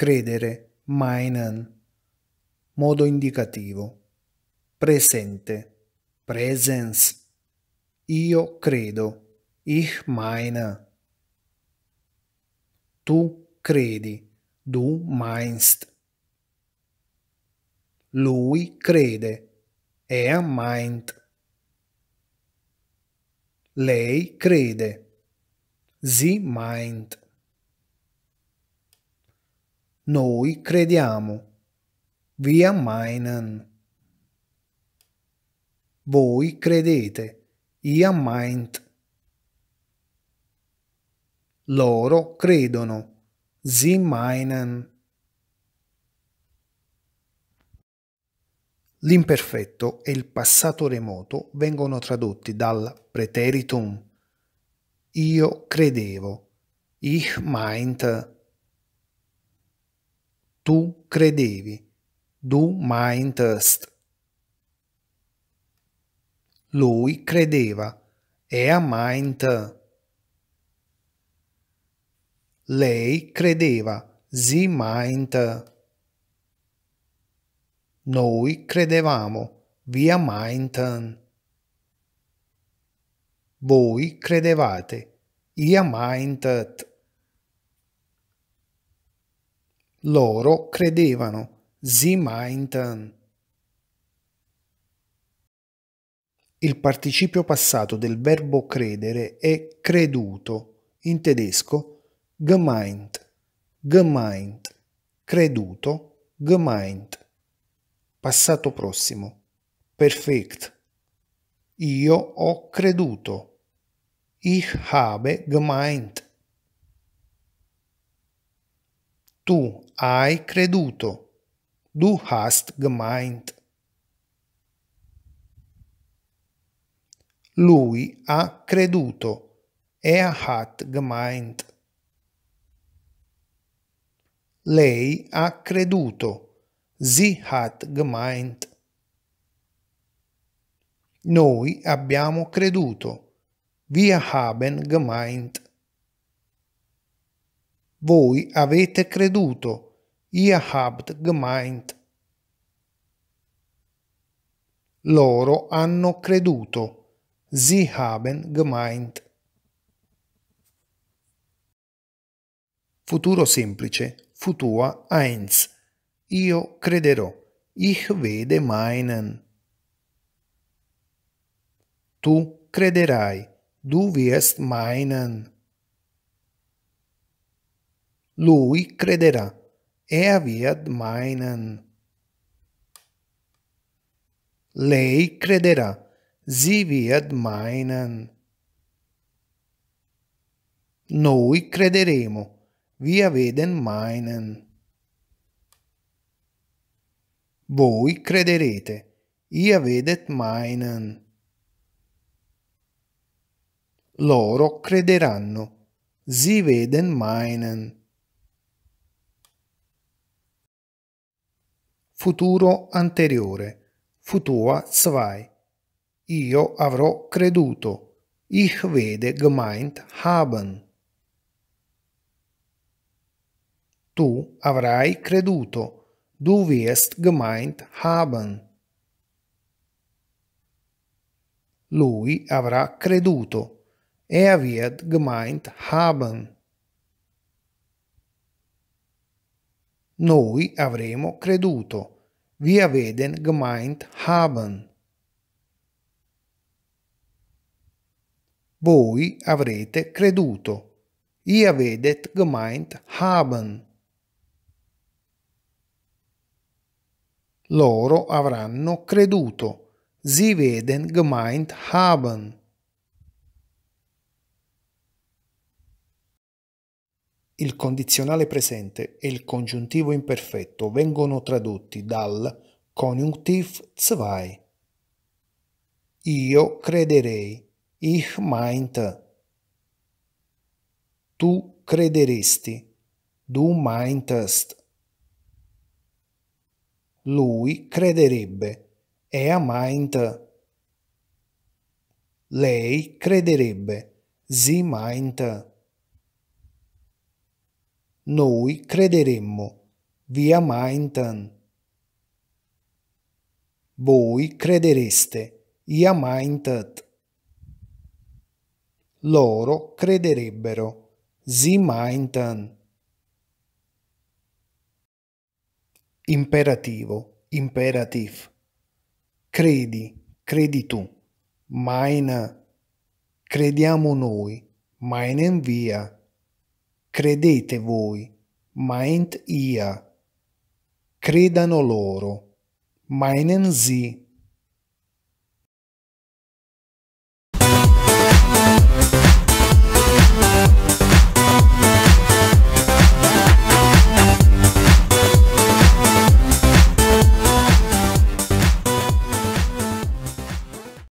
credere, meinen, modo indicativo, presente, presens, io credo, ich meine, tu credi, du meinst, lui crede, er meint, lei crede, sie meint. Noi crediamo. Wir meinen. Voi credete. Ihr meint. Loro credono. Sie meinen. L'imperfetto e il passato remoto vengono tradotti dal preteritum. Io credevo. Ich meinte. Tu credevi. Du meintest. Lui credeva. Er meinte. Lei credeva. Sie meinte. Noi credevamo. Wir meinten. Voi credevate. Ihr meintet. Loro credevano. Sie meinten. Il participio passato del verbo credere è creduto, in tedesco gemeint, gemeint, creduto, gemeint. Passato prossimo, perfect. Io ho creduto. Ich habe gemeint. Tu hai creduto. Du hast gemeint. Lui ha creduto. Er hat gemeint. Lei ha creduto. Sie hat gemeint. Noi abbiamo creduto. Wir haben gemeint. Voi avete creduto. Ihr habt gemeint. Loro hanno creduto. Sie haben gemeint. Futuro semplice. Futua eins. Io crederò. Ich werde meinen. Tu crederai. Du wirst meinen. Lui crederà. Er wird meinen. Lei crederà. Sie wird meinen. Noi crederemo. Wir werden meinen. Voi crederete. Ihr vedet meinen. Loro crederanno. Sie werden meinen. futuro anteriore, futua zwei. Io avrò creduto. Ich werde gemeint haben. Tu avrai creduto. Du wirst gemeint haben. Lui avrà creduto. Er wird gemeint haben. noi avremo creduto. Wir werden gemeint haben. Voi avrete creduto. Ihr werdet gemeint haben. Loro avranno creduto. Sie werden gemeint haben. Il condizionale presente e il congiuntivo imperfetto vengono tradotti dal Konjunktiv zwei. Io crederei. Ich meinte. Tu crederesti. Du meintest. Lui crederebbe. Er meint. Lei crederebbe. Sie meint noi crederemmo via Maintan. Voi credereste ia Maintat. Loro crederebbero si Maintan. Imperativo, imperativ. Credi, credi tu. Maina, crediamo noi. Mainen via Credete voi, meint ia, Credano loro, meinen sie.